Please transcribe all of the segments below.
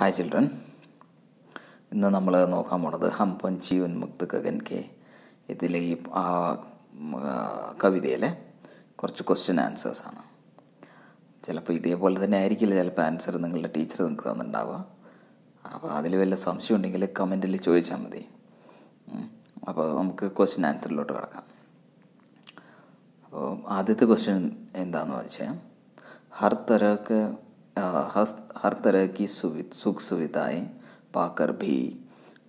Hi children ഇന്ന് നമ്മൾ നോക്കാൻ പോണത് ഹം പഞ്ചി ഉന്മുക്ത് കകൻ കെ ഇതിലെ ഈ കവിതയിലെ കുറച്ച് ക്വസ്റ്റ്യൻ ആൻസേഴ്സ് ആണ് ചിലപ്പോൾ ഇതേപോലെ തന്നെ ആയിരിക്കില്ല ചിലപ്പോൾ ആൻസർ നിങ്ങളുടെ ടീച്ചർ നിങ്ങൾക്ക് തന്നിട്ടുണ്ടാവുക അപ്പോൾ അതിൽ വല്ല സംശയം ഉണ്ടെങ്കിൽ കമൻറ്റിൽ ചോദിച്ചാൽ മതി അപ്പോൾ നമുക്ക് ക്വസ്റ്റ്യൻ ആൻസറിലോട്ട് കിടക്കാം അപ്പോൾ ആദ്യത്തെ ക്വസ്റ്റ്യൻ എന്താണെന്ന് വെച്ചാൽ ഹർ തരക്ക് ഹസ് हर तरह की सुविध सुख सुविधाएं पाकर भी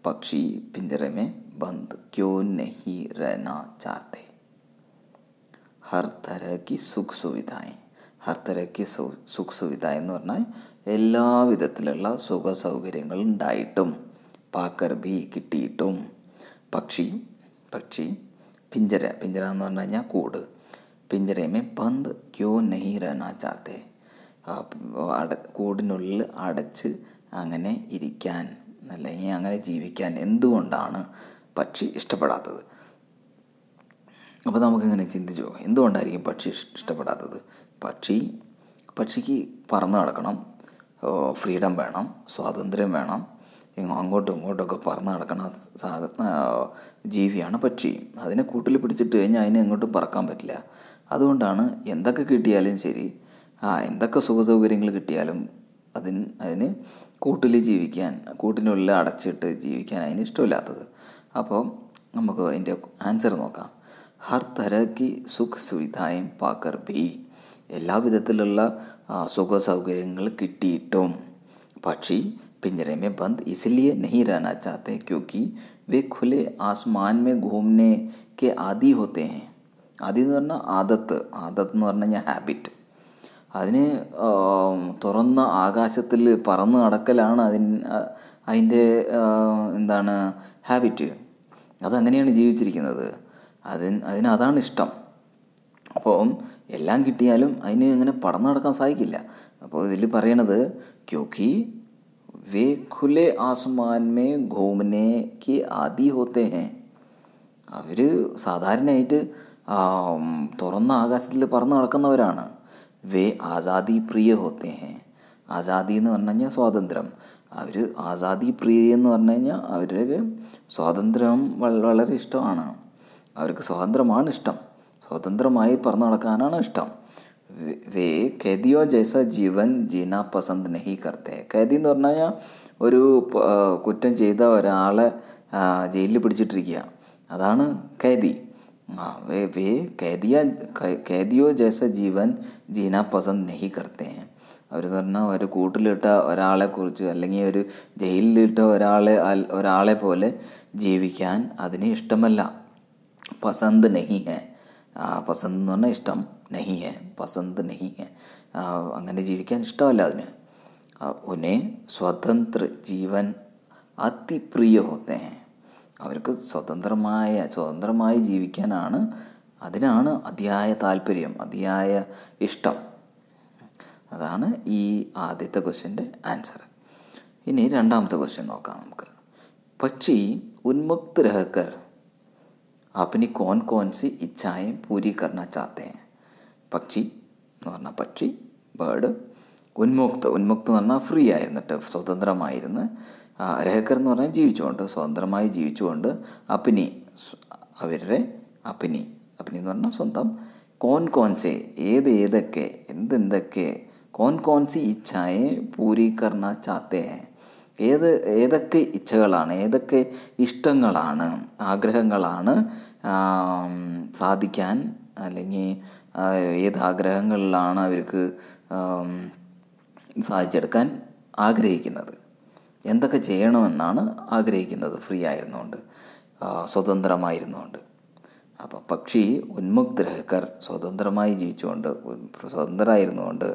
पक्षी पिंजरे में बंद क्यों नहीं रहना चाहते ഹർ തരക്ക് സുഖ സുവിധായി ഹർ തരക്ക് സുഖ സുവിധായി എന്ന് പറഞ്ഞാൽ എല്ലാ വിധത്തിലുള്ള സുഖ സൗകര്യങ്ങൾ ഉണ്ടായിട്ടും പാക്കർബി കിട്ടിയിട്ടും പക്ഷി പക്ഷി പിഞ്ചര പിഞ്ചര എന്ന് പറഞ്ഞു കഴിഞ്ഞാൽ കൂട് പിഞ്ചരമേ ബന്ദ് ക്യോ നഹി രഹനാ ചാത്തേ അട കൂടിനുള്ളിൽ അടച്ച് അങ്ങനെ ഇരിക്കാൻ അല്ലെങ്കിൽ അങ്ങനെ ജീവിക്കാൻ എന്തുകൊണ്ടാണ് പക്ഷി ഇഷ്ടപ്പെടാത്തത് അപ്പോൾ നമുക്കിങ്ങനെ ചിന്തിച്ചു എന്തുകൊണ്ടായിരിക്കും പക്ഷി ഇഷ്ടപ്പെടാത്തത് പക്ഷി പക്ഷിക്ക് പറന്ന് നടക്കണം ഫ്രീഡം വേണം സ്വാതന്ത്ര്യം വേണം അങ്ങോട്ടും ഇങ്ങോട്ടൊക്കെ പറന്ന് നടക്കണ സാധ ജീവിയാണ് പക്ഷി അതിനെ കൂട്ടിൽ പിടിച്ചിട്ട് കഴിഞ്ഞാൽ അതിനെ എങ്ങോട്ടും പറക്കാൻ പറ്റില്ല അതുകൊണ്ടാണ് എന്തൊക്കെ കിട്ടിയാലും ശരി ஆ இந்த சுக சுகரீங்களை கிட்டாலும்அdin adine கூட்டில் ജീവിക്കാൻ கூட்டினுள்ள அடைச்சிட்டு ஜீவிக்கാൻ அinien இஷ்டமில்லாதது அப்ப நமக்கு இந்த ஆன்சர் நோகா हर तरह की सुख सुविधाएं पाकर भी ए लाविदतல்லлла சுக சுகரீங்களை கிட்டிட்டோம் பச்சி पिंजரமே બંધ इसलिए नहीं रहना चाहते क्योंकि वे खुले आसमान में घूमने के आदी होते हैं आदीன்னனா आदत आदतன்னே என்ன ஹேபிட் അതിന് തുറന്ന ആകാശത്തിൽ പറന്ന് നടക്കലാണ് അതിന് അതിൻ്റെ എന്താണ് ഹാബിറ്റ് അതങ്ങനെയാണ് ജീവിച്ചിരിക്കുന്നത് അതിന് അതിന് അതാണ് ഇഷ്ടം അപ്പം എല്ലാം കിട്ടിയാലും അതിന് അങ്ങനെ പറന്ന് നടക്കാൻ സാധിക്കില്ല അപ്പോൾ ഇതിൽ പറയണത് ക്യോക്കി വേ ഖുലെ ആസ്മാൻമേ മേ ആദി ഹോത്തേ ഹേ അവർ സാധാരണയായിട്ട് തുറന്ന ആകാശത്തിൽ പറന്ന് നടക്കുന്നവരാണ് വേ ആസാദി പ്രിയ ഹോത്തേ ഹേ ആസാദി എന്ന് പറഞ്ഞു കഴിഞ്ഞാൽ സ്വാതന്ത്ര്യം അവർ ആസാദി പ്രിയ എന്ന് പറഞ്ഞു കഴിഞ്ഞാൽ അവർക്ക് സ്വാതന്ത്ര്യം വളരെ ഇഷ്ടമാണ് അവർക്ക് സ്വാതന്ത്ര്യമാണ് ഇഷ്ടം സ്വതന്ത്രമായി പറന്നു നടക്കാനാണ് ഇഷ്ടം വേ ഖൈദിയോ ജൈസ ജീവൻ ജീന പസന്ത് നെഹി കർത്തേ ഖൈദി എന്ന് പറഞ്ഞു കഴിഞ്ഞാൽ ഒരു കുറ്റം ചെയ്ത ഒരാളെ ജയിലിൽ പിടിച്ചിട്ടിരിക്കുക അതാണ് ഖൈദി वे वे कैदिया कैदियों जैसा ജീവൻ ജീന പസന്ദ് നെഹി കർത്തേ അവർ പറഞ്ഞാൽ ഒരു കൂട്ടിലിട്ട ഒരാളെക്കുറിച്ച് അല്ലെങ്കിൽ ഒരു ജയിലിലിട്ട ഒരാളെ ഒരാളെ പോലെ ജീവിക്കാൻ അതിന് ഇഷ്ടമല്ല പസന്ത് നെഹി ഹെ പസന്ത് എന്ന് പറഞ്ഞാൽ ഇഷ്ടം നെഹി ഹെ പസന്ത് നെഹി ഹെ അങ്ങനെ ജീവിക്കാൻ ഇഷ്ടമല്ല അതിന് ഉനെ സ്വതന്ത്ര ജീവൻ അതിപ്രിയ ഹോത്തേ ഹെ അവർക്ക് സ്വതന്ത്രമായ സ്വതന്ത്രമായി ജീവിക്കാനാണ് അതിനാണ് അതിയായ താല്പര്യം അതിയായ ഇഷ്ടം അതാണ് ഈ ആദ്യത്തെ ക്വസ്റ്റ്യൻ്റെ ആൻസർ ഇനി രണ്ടാമത്തെ ക്വസ്റ്റ്യൻ നോക്കാം നമുക്ക് പക്ഷി उन्मुक्त रहकर അപ്പനി कौन कौन सी इच्छाएं पूरी करना चाहते हैं പക്ഷി എന്ന് പറഞ്ഞാൽ പക്ഷി ബേഡ് ഉന്മുക്ത ഉന്മുക്ത് എന്ന് പറഞ്ഞാൽ ഫ്രീ ആയിരുന്നിട്ട് സ്വതന്ത്രമായിരുന്നു രഹക്കർ എന്ന് പറഞ്ഞാൽ ജീവിച്ചുകൊണ്ട് സ്വതന്ത്രമായി ജീവിച്ചുകൊണ്ട് അപ്പിനി അവരുടെ അപ്പിനി അപ്പിനി എന്ന് പറഞ്ഞാൽ സ്വന്തം കോൻ കോൻസെ ഏത് ഏതൊക്കെ എന്തെന്തൊക്കെ കോൻ കോൺസി ഇച്ഛായെ പൂരീകർണ ചാത്തേ ഏത് ഏതൊക്കെ ഇച്ഛകളാണ് ഏതൊക്കെ ഇഷ്ടങ്ങളാണ് ആഗ്രഹങ്ങളാണ് സാധിക്കാൻ അല്ലെങ്കിൽ ഏത് ആഗ്രഹങ്ങളിലാണ് അവർക്ക് സാധിച്ചെടുക്കാൻ ആഗ്രഹിക്കുന്നത് എന്തൊക്കെ ചെയ്യണമെന്നാണ് ആഗ്രഹിക്കുന്നത് ഫ്രീ ആയിരുന്നുകൊണ്ട് സ്വതന്ത്രമായിരുന്നുകൊണ്ട് അപ്പം പക്ഷി ഉന്മുക്തരഹക്കർ സ്വതന്ത്രമായി ജീവിച്ചുകൊണ്ട് സ്വതന്ത്രമായിരുന്നുകൊണ്ട്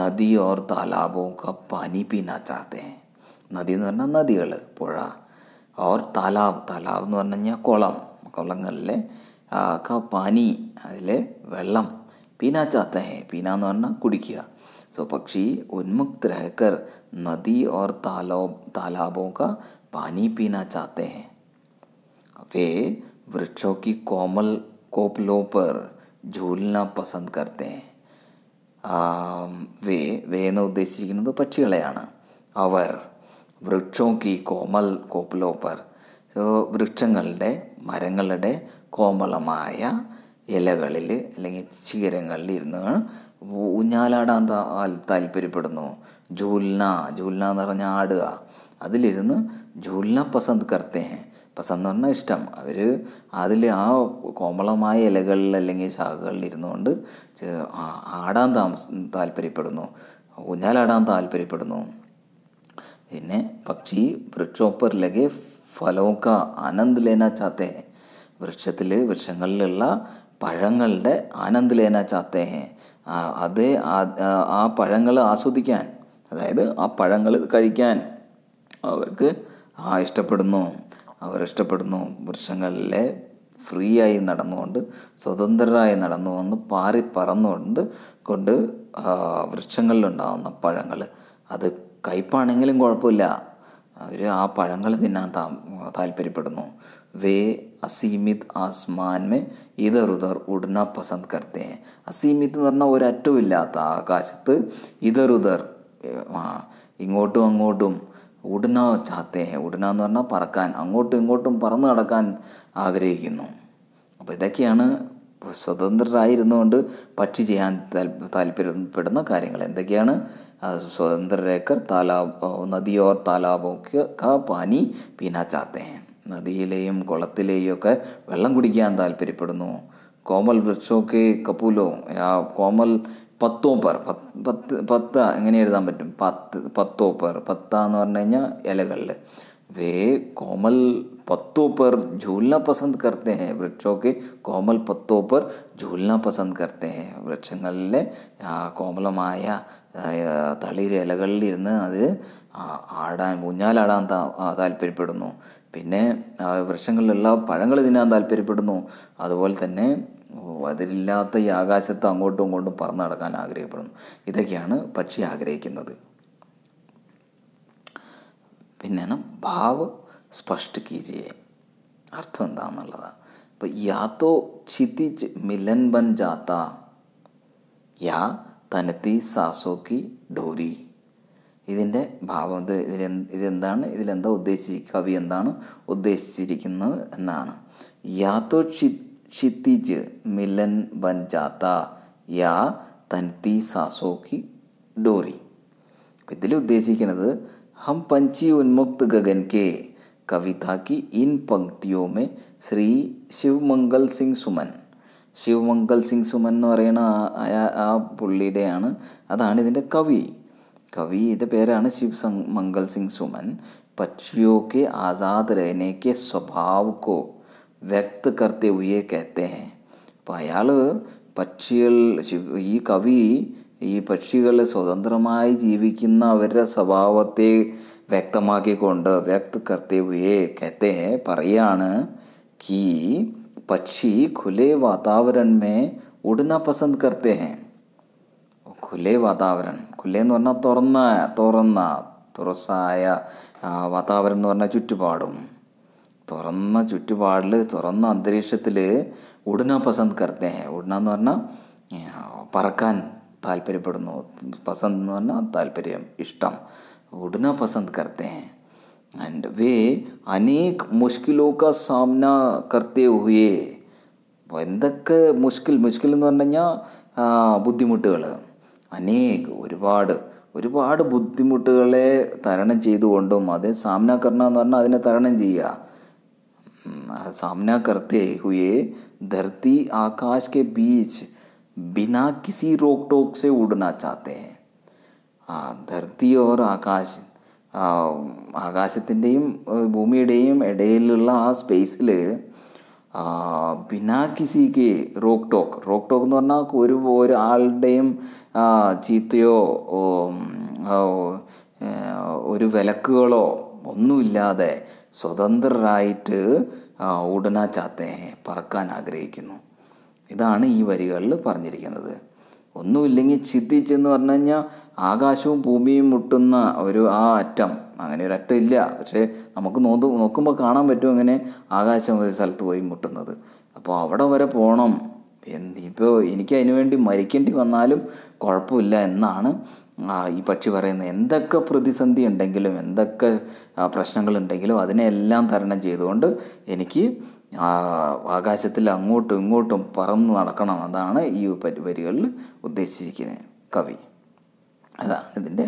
നദി ഓർ ക പാനി പിന്നാച്ചാത്തെ നദി എന്ന് പറഞ്ഞാൽ നദികൾ പുഴ ഓർ താലാബ് താലാബ് എന്ന് പറഞ്ഞു കഴിഞ്ഞാൽ കുളം കുളങ്ങളിലെ ക പാനി അതിലെ വെള്ളം പീനാ ചാത്തേ പീന എന്ന് പറഞ്ഞാൽ കുടിക്കുക तो पक्षी उन्मुक्त रहकर नदी और तालाब तालाबों का पानी पीना चाहते हैं वे वृक्षों की कोमल कोपलों पर झूलना पसंद करते हैं वे वे എന്ന് ഉദ്ദേശിക്കുന്നത് പക്ഷികളെയാണ് അവർ വൃക്ഷോ കി കോമൽ കോപ്ലോപ്പർ സോ വൃക്ഷങ്ങളുടെ മരങ്ങളുടെ കോമളമായ ഇലകളിൽ അല്ലെങ്കിൽ ചീരങ്ങളിൽ ഇരുന്ന് ഊഞ്ഞാലാടാൻ താല്പര്യപ്പെടുന്നു ജൂൽന ജൂൽന എന്ന് പറഞ്ഞാൽ ആടുക അതിലിരുന്ന് ജൂൽന പസന്ത് കർത്തേ പസന്ത് പറഞ്ഞാൽ ഇഷ്ടം അവർ അതിൽ ആ കോമളമായ ഇലകളിൽ അല്ലെങ്കിൽ ശാഖകളിൽ ഇരുന്നുകൊണ്ട് ആടാൻ താമസ താല്പര്യപ്പെടുന്നു ഊഞ്ഞാലാടാൻ താല്പര്യപ്പെടുന്നു പിന്നെ പക്ഷി വൃക്ഷോപ്പറിലേക്ക് ഫലോക്ക അനന്ത് ലേന ചാത്തേ വൃക്ഷത്തിൽ വൃക്ഷങ്ങളിലുള്ള പഴങ്ങളുടെ ആനന്ദ ലേന ചാത്തേ അത് ആ പഴങ്ങൾ ആസ്വദിക്കാൻ അതായത് ആ പഴങ്ങൾ കഴിക്കാൻ അവർക്ക് ആ ഇഷ്ടപ്പെടുന്നു അവരിഷ്ടപ്പെടുന്നു വൃക്ഷങ്ങളിലെ ഫ്രീ ആയി നടന്നുകൊണ്ട് സ്വതന്ത്രരായി നടന്നുകൊണ്ട് പാറി പറന്നുകൊണ്ട് കൊണ്ട് വൃക്ഷങ്ങളിലുണ്ടാകുന്ന പഴങ്ങൾ അത് കയ്പാണെങ്കിലും കുഴപ്പമില്ല അവർ ആ പഴങ്ങൾ തിന്നാൻ താ താല്പര്യപ്പെടുന്നു വേ അസീമിത് ആസ്മാൻ മേ ഇതർ ഉദർ ഉടന പസന്ദ് കർത്തേ അസീമിത് എന്ന് പറഞ്ഞാൽ ഒരറ്റവുമില്ലാത്ത ആകാശത്ത് ഇതർ ഉദർ ഇങ്ങോട്ടും അങ്ങോട്ടും ഉടന ചാത്തേ ഉടന എന്ന് പറഞ്ഞാൽ പറക്കാൻ അങ്ങോട്ടും ഇങ്ങോട്ടും പറന്ന് നടക്കാൻ ആഗ്രഹിക്കുന്നു അപ്പോൾ ഇതൊക്കെയാണ് സ്വതന്ത്രരായിരുന്നുകൊണ്ട് പക്ഷി ചെയ്യാൻ താല്പര്യപ്പെടുന്ന കാര്യങ്ങൾ എന്തൊക്കെയാണ് स्वतंत्र रहकर तालाब नदी और तालाबों का पानी पीना चाहते हैं നദിയിലെയും കുളത്തിലെയും ഒക്കെ വെള്ളം കുടിക്കാൻ താല്പര്യപ്പെടുന്നു കോമൽ വൃക്ഷോക്കെ കപൂലോ ആ കോമൽ പത്തോ പേർ പത്ത് പത്ത് എങ്ങനെ എഴുതാൻ പറ്റും പത്ത് പത്തോ പേർ പത്ത എന്ന് പറഞ്ഞു കഴിഞ്ഞാൽ ഇലകളിൽ वे कोमल पत्तों पर झूलना पसंद करते हैं वृक्षों के कोमल पत्तों पर झूलना പസന്ദ് करते हैं വൃക്ഷങ്ങളിലെ കോമലമായ തളിര് ഇലകളിലിരുന്ന് അത് ആടാൻ ഊഞ്ഞാലാടാൻ താല്പര്യപ്പെടുന്നു പിന്നെ വൃക്ഷങ്ങളിലുള്ള പഴങ്ങൾ തിന്നാൻ താല്പര്യപ്പെടുന്നു അതുപോലെ തന്നെ അതിലില്ലാത്ത ഈ ആകാശത്ത് അങ്ങോട്ടും ഇങ്ങോട്ടും പറന്നു നടക്കാൻ ആഗ്രഹപ്പെടുന്നു ഇതൊക്കെയാണ് പക്ഷി ആഗ്രഹിക്കുന്നത് പിന്നെയാണ് ഭാവ് സ്പഷ്ട കീജിയെ അർത്ഥം എന്താണെന്നുള്ളതാണ് ഇപ്പം യാത്തോ ക്ഷിതിജ് മിലൻ ബൻ ജാത്ത യാ തനത്തി സാസോക്കി ഡോരി ഇതിൻ്റെ ഭാവം ഇത് ഇതിൽ ഇതെന്താണ് ഇതിലെന്താ ഉദ്ദേശിച്ച് കവി എന്താണ് ഉദ്ദേശിച്ചിരിക്കുന്നത് എന്നാണ് യാത്തോ ക്ഷി ക്ഷിതിജ് മിലൻ ബൻ ജാത്ത യാ തനത്തി സാസോക്കി ഡോരി ഇതിൽ ഉദ്ദേശിക്കുന്നത് हम पंछी उन्मुक्त गगन के कविता की इन पंक्तियों में ശ്രീ ശിവമംഗൽ സിംഗ് സുമൻ ശിവമംഗൽ സിംഗ് സുമൻ എന്ന് പറയുന്ന ആ പുള്ളിയുടെയാണ് അതാണ് ഇതിൻ്റെ കവി കവി ഇതിൻ്റെ പേരാണ് ശിവ് മംഗൽ സിംഗ് സുമൻ पक्षियों के आज़ाद रहने के स्वभाव को व्यक्त करते हुए कहते हैं അപ്പോൾ അയാൾ പക്ഷികൾ ഈ കവി ഈ പക്ഷികൾ സ്വതന്ത്രമായി ജീവിക്കുന്ന അവരുടെ സ്വഭാവത്തെ വ്യക്തമാക്കിക്കൊണ്ട് വ്യക്ത करते हुए कहते हैं പറയാണ് कि पक्षी खुले वातावरण में उड़ना पसंद करते हैं खुले वातावरण എന്ന് പറഞ്ഞാൽ തുറന്ന തുറന്ന തുറസായ വാതാവരണം എന്ന് പറഞ്ഞാൽ ചുറ്റുപാടും തുറന്ന ചുറ്റുപാടിൽ തുറന്ന അന്തരീക്ഷത്തിൽ ഉടന പസന്ത് കർത്തേ ഉടന എന്ന് പറഞ്ഞാൽ പറക്കാൻ താല്പര്യപ്പെടുന്നു പസന്ദ് എന്ന് പറഞ്ഞാൽ താല്പര്യം ഇഷ്ടം ഉടന पसंद करते ആൻഡ് വേ അനേക് മുഷ്കിലോ ക സാമന കർത്തെ ഹുയേ എന്തൊക്കെ മുഷ്കിൽ മുഷ്കിൽ എന്ന് പറഞ്ഞു കഴിഞ്ഞാൽ ബുദ്ധിമുട്ടുകൾ അനേക് ഒരുപാട് ഒരുപാട് ബുദ്ധിമുട്ടുകളെ തരണം ചെയ്തുകൊണ്ടും അത് സാമന കർണ എന്ന് പറഞ്ഞാൽ അതിനെ തരണം ചെയ്യുക സാമന കർത്തെ ഹുയേ ധർത്തി ആകാശ് കെ ബീച്ച് बिना किसी रोक टोक से उड़ना चाहते हैं ആ ധർത്തി ഓർ ആകാശ് ആകാശത്തിൻ്റെയും ഭൂമിയുടെയും ഇടയിലുള്ള ആ സ്പേസിൽ ബിനാ കിസിക്ക് റോക്ക് ടോക്ക് റോക്ക് ടോക്ക് എന്ന് പറഞ്ഞാൽ ഒരു ഒരാളുടെയും ചീത്തയോ ഒരു വിലക്കുകളോ ഒന്നുമില്ലാതെ സ്വതന്ത്രരായിട്ട് ഉടനാ ചാത്തേ പറക്കാൻ ആഗ്രഹിക്കുന്നു ഇതാണ് ഈ വരികളിൽ പറഞ്ഞിരിക്കുന്നത് ഒന്നുമില്ലെങ്കിൽ ചിതിച്ച് എന്ന് പറഞ്ഞു കഴിഞ്ഞാൽ ആകാശവും ഭൂമിയും മുട്ടുന്ന ഒരു ആ അറ്റം അങ്ങനെ ഒരു അറ്റം ഇല്ല പക്ഷേ നമുക്ക് നോ നോക്കുമ്പോൾ കാണാൻ പറ്റും അങ്ങനെ ആകാശം ഒരു സ്ഥലത്ത് പോയി മുട്ടുന്നത് അപ്പോൾ അവിടെ വരെ പോകണം എന്തിപ്പോൾ എനിക്ക് അതിനുവേണ്ടി വേണ്ടി മരിക്കേണ്ടി വന്നാലും കുഴപ്പമില്ല എന്നാണ് ഈ പക്ഷി പറയുന്നത് എന്തൊക്കെ പ്രതിസന്ധി ഉണ്ടെങ്കിലും എന്തൊക്കെ പ്രശ്നങ്ങളുണ്ടെങ്കിലും അതിനെല്ലാം തരണം ചെയ്തുകൊണ്ട് എനിക്ക് ആകാശത്തിൽ അങ്ങോട്ടും ഇങ്ങോട്ടും പറന്ന് നടക്കണം അതാണ് ഈ വരികളിൽ ഉദ്ദേശിച്ചിരിക്കുന്നത് കവി അതാണ് ഇതിൻ്റെ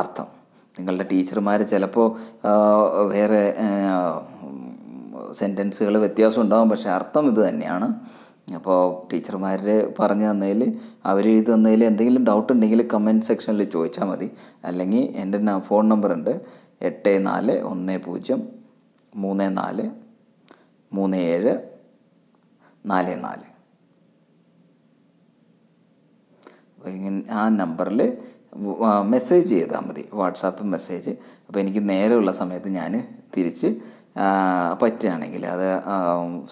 അർത്ഥം നിങ്ങളുടെ ടീച്ചർമാർ ചിലപ്പോൾ വേറെ സെൻറ്റൻസുകൾ വ്യത്യാസം ഉണ്ടാകും പക്ഷേ അർത്ഥം ഇത് തന്നെയാണ് അപ്പോൾ ടീച്ചർമാർ പറഞ്ഞു തന്നതിൽ അവർ എഴുതി തന്നതിൽ എന്തെങ്കിലും ഡൗട്ട് ഉണ്ടെങ്കിൽ കമൻറ്റ് സെക്ഷനിൽ ചോദിച്ചാൽ മതി അല്ലെങ്കിൽ എൻ്റെ ഫോൺ ഉണ്ട് എട്ട് നാല് ഒന്ന് പൂജ്യം മൂന്ന് നാല് മൂന്ന് ഏഴ് നാല് നാല് ആ നമ്പറിൽ മെസ്സേജ് ചെയ്താൽ മതി വാട്സാപ്പ് മെസ്സേജ് അപ്പോൾ എനിക്ക് നേരെയുള്ള സമയത്ത് ഞാൻ തിരിച്ച് പറ്റുകയാണെങ്കിൽ അത്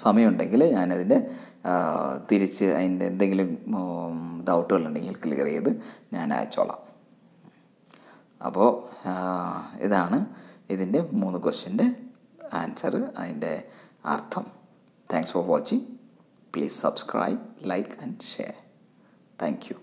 സമയമുണ്ടെങ്കിൽ ഞാനതിൻ്റെ തിരിച്ച് അതിൻ്റെ എന്തെങ്കിലും ഡൗട്ടുകളുണ്ടെങ്കിൽ ക്ലിയർ ചെയ്ത് ഞാൻ അയച്ചോളാം അപ്പോൾ ഇതാണ് ഇതിൻ്റെ മൂന്ന് ക്വസ്റ്റിൻ്റെ ആൻസർ അതിൻ്റെ Artham. Thanks for watching. Please subscribe, like and share. Thank you.